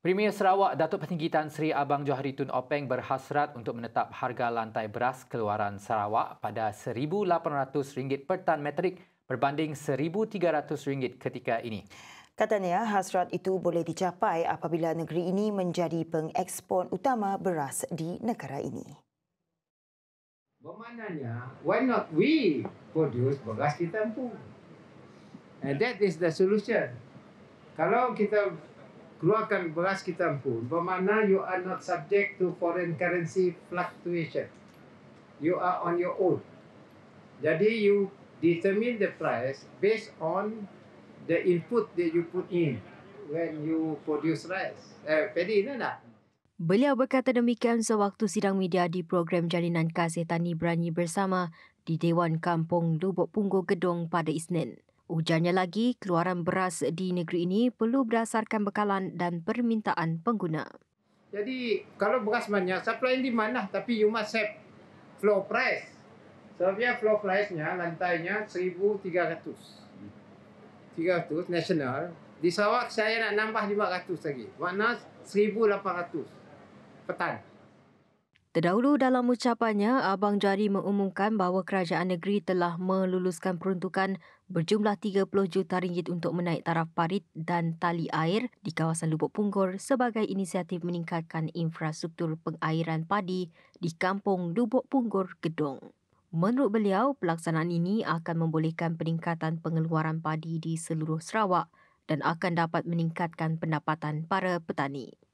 Premier Sarawak Datuk Petinggi Tan Sri Abang Johari Tun Openg berhasrat untuk menetap harga lantai beras keluaran Sarawak pada RM1,800 per tan metrik berbanding RM1,300 ketika ini. Katanya hasrat itu boleh dicapai apabila negeri ini menjadi pengekspor utama beras di negara ini. Bermaknanya, why not we produce beras kita pun? And that is the solution. Kalau kita keluarkan beras kita pun bermakna you are not subject to foreign currency fluctuation you are on your own jadi you determine the price based on the input that you put in when you produce rice eh paddy no nak? Beliau berkata demikian sewaktu sidang media di program Jalinan Kasih Tani Berani Bersama di Dewan Kampung Lubuk Punggur Gedung pada Isnin. Ujarnya lagi, keluaran beras di negeri ini perlu berdasarkan bekalan dan permintaan pengguna. Jadi kalau beras banyak, supply di mana? Lah, tapi you must have flow price. Sebabnya so, floor price-nya lantainya 1,300. 300 nasional. Di Sarawak saya nak nambah 500 lagi. Maksudnya 1,800 petang. Terdahulu dalam ucapannya, Abang Jari mengumumkan bahawa kerajaan negeri telah meluluskan peruntukan berjumlah 30 juta ringgit untuk menaik taraf parit dan tali air di kawasan Lubuk Punggur sebagai inisiatif meningkatkan infrastruktur pengairan padi di kampung Lubuk Punggur Gedong. Menurut beliau, pelaksanaan ini akan membolehkan peningkatan pengeluaran padi di seluruh Sarawak dan akan dapat meningkatkan pendapatan para petani.